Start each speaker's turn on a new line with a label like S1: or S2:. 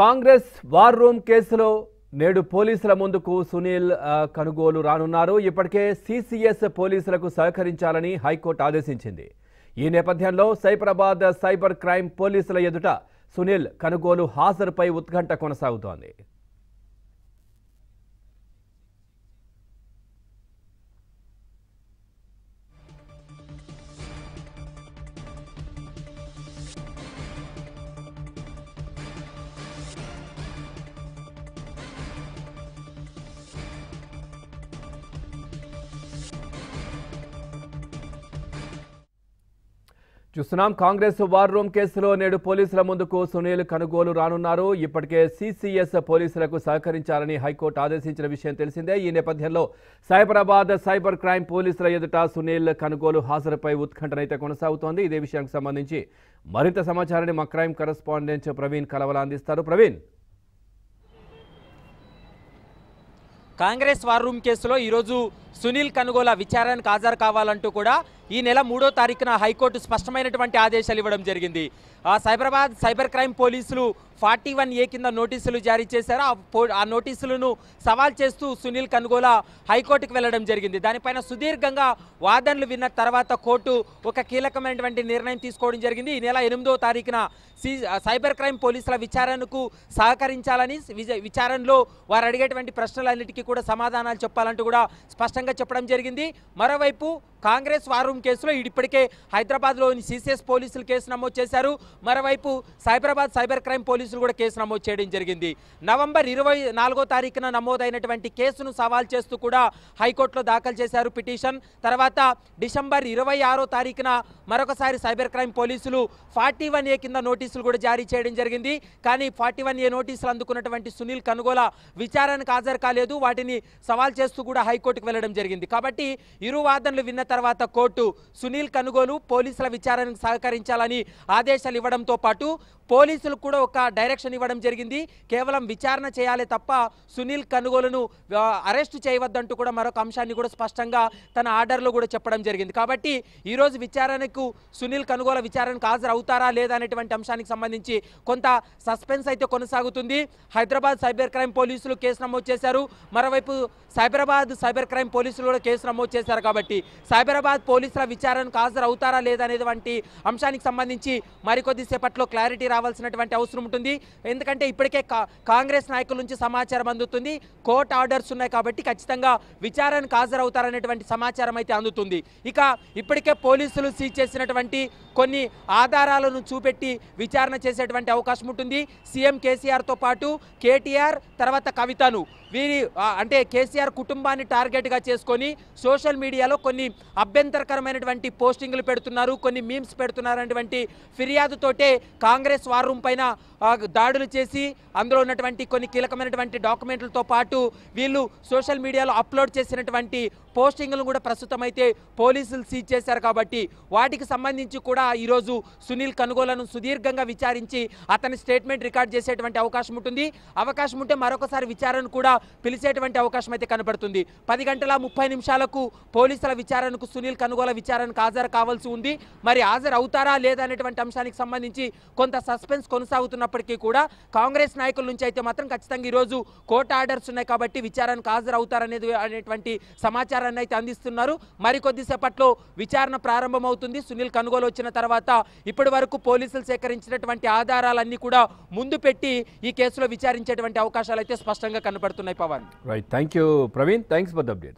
S1: Congress war room కేసులో నేడు పోలీసుల ముందుకు సునీల్ కనుగోలు రానున్నారు ఇప్పటికే సిసిఎస్ పోలీసులకు సహకరించాలని హైకోర్టు ఆదేశించింది ఈ నేపథ్యంలో సైబరాబాద్ సైబర్ క్రైమ్ పోలీసుల ఎదుట సునీల్ కనుగోలు హాజరుపై ఉత్కంఠ కొనసాగుతోంది చూస్తున్నాం కాంగ్రెస్ వార్ రూమ్ కేసులో నేడు పోలీసుల ముందుకు సునీల్ కనుగోలు రానున్నారు ఇప్పటికే సిసిఎస్ పోలీసులకు సహకరించాలని హైకోర్టు ఆదేశించిన విషయం తెలిసిందే ఈ నేపథ్యంలో సైబరాబాద్ సైబర్ క్రైమ్ పోలీసుల ఎదుట సునీల్ కనుగోలు హాజరుపై ఉత్కంఠనైతే కొనసాగుతోంది ఇదే విషయానికి సంబంధించి మరింత సమాచారాన్ని మా క్రైమ్ కరస్పాండెంట్ ప్రవీణ్ కలవల అందిస్తారు ప్రవీణ్
S2: కాంగ్రెస్ వార్ రూమ్ కేసులో ఈరోజు సునీల్ కనుగోల విచారణకు హాజరు కావాలంటూ కూడా ఈ నెల మూడో తారీఖున హైకోర్టు స్పష్టమైనటువంటి ఆదేశాలు ఇవ్వడం జరిగింది సైబరాబాద్ సైబర్ క్రైమ్ పోలీసులు ఫార్టీ వన్ ఏ కింద నోటీసులు జారీ చేశారు ఆ నోటీసులను సవాల్ చేస్తూ సునీల్ కనుగోల హైకోర్టుకు వెళ్లడం జరిగింది దానిపైన సుదీర్ఘంగా వాదనలు విన్న తర్వాత కోర్టు ఒక కీలకమైనటువంటి నిర్ణయం తీసుకోవడం జరిగింది ఈ నెల ఎనిమిదో తారీఖున సైబర్ క్రైమ్ పోలీసుల విచారణకు సహకరించాలని విచారణలో వారు అడిగేటువంటి ప్రశ్నలన్నిటికీ కూడా సమాధానాలు చెప్పాలంటూ కూడా స్పష్టంగా విధంగా చెప్పడం జరిగింది మరోవైపు కాంగ్రెస్ రూమ్ కేసులో ఇప్పటికే హైదరాబాద్లోని సిసిఎస్ పోలీసులు కేసు నమోదు చేశారు మరోవైపు సైబరాబాద్ సైబర్ క్రైమ్ పోలీసులు కూడా కేసు నమోదు చేయడం జరిగింది నవంబర్ ఇరవై నాలుగో తారీఖున నమోదైనటువంటి కేసును సవాల్ చేస్తూ కూడా హైకోర్టులో దాఖలు చేశారు పిటిషన్ తర్వాత డిసెంబర్ ఇరవై ఆరో తారీఖున మరొకసారి సైబర్ క్రైమ్ పోలీసులు ఫార్టీ వన్ ఏ కింద నోటీసులు కూడా జారీ చేయడం జరిగింది కానీ ఫార్టీ వన్ ఏ నోటీసులు అందుకున్నటువంటి సునీల్ కనుగోల విచారణకు హాజరు కాలేదు వాటిని సవాల్ చేస్తూ కూడా హైకోర్టుకు వెళ్లడం జరిగింది కాబట్టి ఇరు వాదనలు విన్న తర్వాత కోర్టు సునీల్ కనుగోలు పోలీసుల విచారణకు సహకరించాలని ఆదేశాలు ఇవ్వడంతో పాటు పోలీసులు కూడా ఒక డైరెక్షన్ ఇవ్వడం జరిగింది కేవలం విచారణ చేయాలి తప్ప సునీల్ కనుగోలును అరెస్టు చేయవద్దంటూ కూడా మరొక అంశాన్ని కూడా స్పష్టంగా తన ఆర్డర్లో కూడా చెప్పడం జరిగింది కాబట్టి ఈరోజు విచారణకు సునీల్ కనుగోల విచారణకు హాజరవుతారా లేదా అనేటువంటి అంశానికి సంబంధించి కొంత సస్పెన్స్ అయితే కొనసాగుతుంది హైదరాబాద్ సైబర్ క్రైమ్ పోలీసులు కేసు నమోదు చేశారు మరోవైపు సైబరాబాద్ సైబర్ క్రైమ్ పోలీసులు కూడా కేసు నమోదు చేశారు కాబట్టి సైబరాబాద్ పోలీసుల విచారణకు హాజరవుతారా లేదనేటువంటి అంశానికి సంబంధించి మరికొద్దిసేపట్లో క్లారిటీ రావాల్సినటువంటి అవసరం ఉంటుంది ఎందుకంటే ఇప్పటికే కాంగ్రెస్ నాయకుల నుంచి సమాచారం అందుతుంది కోర్ట్ ఆర్డర్స్ ఉన్నాయి కాబట్టి ఖచ్చితంగా విచారణకు హాజరవుతారనేటువంటి సమాచారం అయితే అందుతుంది ఇక ఇప్పటికే పోలీసులు సీజ్ చేసినటువంటి కొన్ని ఆధారాలను చూపెట్టి విచారణ చేసేటువంటి అవకాశం ఉంటుంది సీఎం కేసీఆర్తో పాటు కేటీఆర్ తర్వాత కవితను వీరి అంటే కేసీఆర్ కుటుంబాన్ని టార్గెట్గా చేసుకొని సోషల్ మీడియాలో కొన్ని అభ్యంతరకరమైనటువంటి పోస్టింగ్లు పెడుతున్నారు కొన్ని మీమ్స్ పెడుతున్నారనేటువంటి ఫిర్యాదుతోటే కాంగ్రెస్ వార్ రూమ్ పైన దాడులు చేసి అందులో ఉన్నటువంటి కొన్ని కీలకమైనటువంటి డాక్యుమెంట్లతో పాటు వీళ్ళు సోషల్ మీడియాలో అప్లోడ్ చేసినటువంటి పోస్టింగ్లు కూడా ప్రస్తుతం అయితే పోలీసులు సీజ్ చేశారు కాబట్టి వాటికి సంబంధించి కూడా ఈరోజు సునీల్ కనుగోలను సుదీర్ఘంగా విచారించి అతని స్టేట్మెంట్ రికార్డ్ చేసేటువంటి అవకాశం ఉంటుంది అవకాశం ఉంటే మరొకసారి విచారణ కూడా పిలిచేటువంటి అవకాశం అయితే కనబడుతుంది పది గంటల ముప్పై నిమిషాలకు పోలీసుల విచారణకు సునీల్ కనుగోల విచారణకు హాజరు కావాల్సి ఉంది మరి హాజరు అవుతారా లేదా అనేటువంటి అంశానికి సంబంధించి కొంత సస్పెన్స్ కొనసాగుతున్నప్పటికీ కూడా కాంగ్రెస్ నాయకుల నుంచి అయితే మాత్రం ఖచ్చితంగా ఈరోజు కోర్టు ఆర్డర్స్ ఉన్నాయి కాబట్టి విచారణకు హాజరు అవుతారనేది అనేటువంటి సమాచారాన్ని అయితే అందిస్తున్నారు మరికొద్దిసేపట్లో విచారణ ప్రారంభమవుతుంది సునీల్ కనుగోలు వచ్చిన తర్వాత ఇప్పటి వరకు పోలీసులు సేకరించినటువంటి ఆధారాలన్నీ కూడా ముందు పెట్టి ఈ కేసులో విచారించేటువంటి అవకాశాలు అయితే స్పష్టంగా కనబడుతున్నాయి
S1: Right. Thank you, Praveen. Thanks for the updates.